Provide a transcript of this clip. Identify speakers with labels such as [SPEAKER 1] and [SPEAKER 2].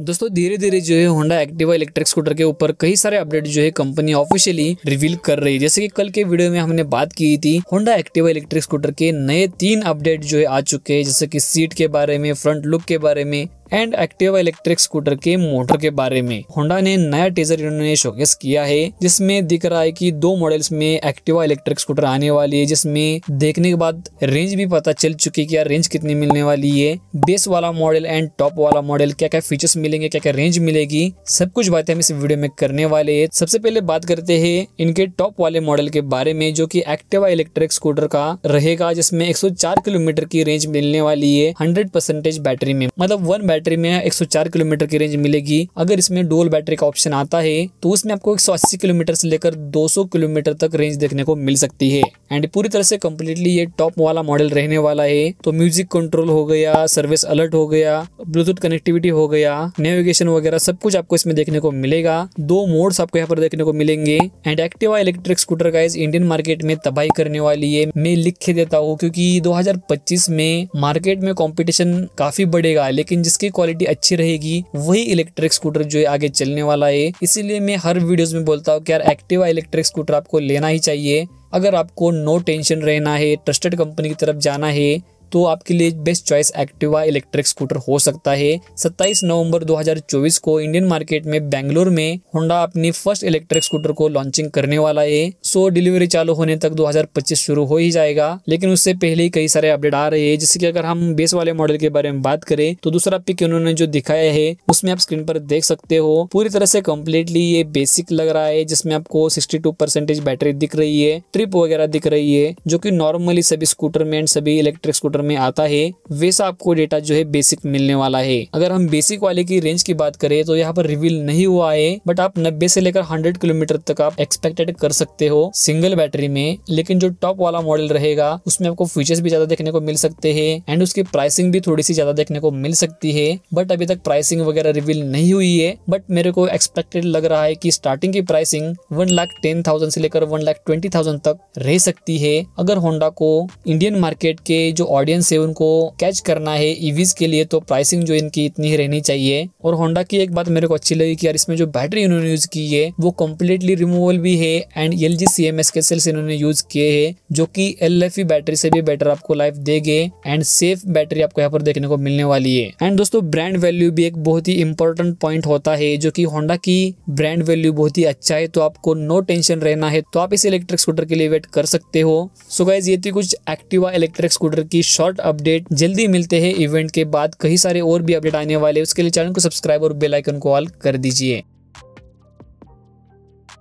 [SPEAKER 1] दोस्तों धीरे धीरे जो है होंडा एक्टिवा इलेक्ट्रिक स्कूटर के ऊपर कई सारे अपडेट जो है कंपनी ऑफिशियली रिवील कर रही है जैसे कि कल के वीडियो में हमने बात की थी होंडा एक्टिवा इलेक्ट्रिक स्कूटर के नए तीन अपडेट जो है आ चुके हैं जैसे कि सीट के बारे में फ्रंट लुक के बारे में एंड एक्टिवा इलेक्ट्रिक स्कूटर के मोटर के बारे में होंडा ने नया टीजर इन्होंने शोकेस किया है जिसमें दिख रहा है कि दो मॉडल्स में एक्टिवा इलेक्ट्रिक स्कूटर आने वाली है जिसमें देखने के बाद रेंज भी पता चल चुकी है कि यार रेंज कितनी मिलने वाली है बेस वाला मॉडल एंड टॉप वाला मॉडल क्या क्या फीचर्स मिलेंगे क्या क्या रेंज मिलेगी सब कुछ बातें हम इस वीडियो में करने वाले है सबसे पहले बात करते है इनके टॉप वाले मॉडल के बारे में जो की एक्टिवा इलेक्ट्रिक स्कूटर का रहेगा जिसमे एक किलोमीटर की रेंज मिलने वाली है हंड्रेड बैटरी में मतलब वन बैटरी में 104 किलोमीटर की रेंज मिलेगी अगर इसमें डोल बैटरी का ऑप्शन आता है तो उसमें आपको 180 किलोमीटर से लेकर 200 किलोमीटर तक रेंज देखने को मिल सकती है एंड पूरी तरह से कम्प्लीटली ये टॉप वाला मॉडल रहने वाला है तो म्यूजिक कंट्रोल हो गया सर्विस अलर्ट हो गया ब्लूटूथ कनेक्टिविटी हो गया नेविगेशन वगैरह सब कुछ आपको इसमें देखने को मिलेगा दो मोड्स आपको यहाँ पर देखने को मिलेंगे एंड एक्टिवा इलेक्ट्रिक स्कूटर का इंडियन मार्केट में तबाही करने वाली है मैं लिख के देता हूँ क्योंकि 2025 में मार्केट में कंपटीशन काफी बढ़ेगा लेकिन जिसके उसकी क्वालिटी अच्छी रहेगी वही इलेक्ट्रिक स्कूटर जो है आगे चलने वाला है इसीलिए मैं हर वीडियोस में बोलता हूँ कि यार एक्टिवा इलेक्ट्रिक स्कूटर आपको लेना ही चाहिए अगर आपको नो टेंशन रहना है ट्रस्टेड कंपनी की तरफ जाना है तो आपके लिए best choice Activa electric scooter हो सकता है 27 नवंबर 2024 को इंडियन मार्केट में बेंगलोर में होंडा अपनी फर्स्ट इलेक्ट्रिक स्कूटर को लॉन्चिंग करने वाला है सो डिलीवरी चालू होने तक 2025 शुरू हो ही जाएगा लेकिन उससे पहले ही कई सारे अपडेट आ रहे हैं जैसे की अगर हम बेस वाले मॉडल के बारे में बात करें तो दूसरा पिक उन्होंने जो दिखाया है उसमें आप स्क्रीन पर देख सकते हो पूरी तरह से कम्प्लीटली ये बेसिक लग रहा है जिसमें आपको सिक्सटी बैटरी दिख रही है ट्रिप वगैरह दिख रही है जो की नॉर्मली सभी स्कूटर में सभी इलेक्ट्रिक स्कूटर कंप्यूटर में आता है वैसा आपको डेटा जो है बेसिक मिलने वाला है अगर हम बेसिक वाले की रेंज की बात करें तो यहाँ पर रिवील नहीं हुआ है बट आप नब्बे से लेकर हंड्रेड किलोमीटर तक आप एक्सपेक्टेड कर सकते हो सिंगल बैटरी में लेकिन जो टॉप वाला मॉडल रहेगा उसमें आपको फीचर्स भी ज्यादा देखने को मिल सकते हैं एंड उसकी प्राइसिंग भी थोड़ी सी ज्यादा देखने को मिल सकती है बट अभी तक प्राइसिंग वगैरह रिविल नहीं हुई है बट मेरे को एक्सपेक्टेड लग रहा है की स्टार्टिंग की pricing one lakh ten thousand से लेकर वन लाख ट्वेंटी थाउजेंड तक रह सकती है अगर होंडा को इंडियन मार्केट के जो ऑडियो ऑडियंस है उनको कैच करना है ईवीज e के लिए तो प्राइसिंग जो इनकी इतनी ही रहनी चाहिए और होंडा की एक बात मेरे को अच्छी लगी कि यार इसमें जो बैटरी इन्होंने यूज की है वो कम्प्लीटली रिमूवल भी है and L G C M S के सेल्स इन्होंने यूज किए है जो की एल एफ ई बैटरी से भी बेटर आपको लाइफ देंगे एंड सेफ बैटरी आपको यहाँ पर देखने को मिलने वाली है एंड दोस्तों ब्रांड वैल्यू भी एक बहुत ही इंपॉर्टेंट पॉइंट होता है जो की होंडा की ब्रांड वैल्यू बहुत ही अच्छा है तो आपको नो टेंशन रहना है तो आप इस इलेक्ट्रिक स्कूटर के लिए वेट कर सकते हो सो so गाइज ये थी कुछ एक्टिवा इलेक्ट्रिक स्कूटर की शॉर्ट अपडेट जल्दी मिलते हैं इवेंट के बाद कई सारे और भी अपडेट आने वाले उसके लिए चैनल को सब्सक्राइब और बेलाइकन को ऑल कर दीजिए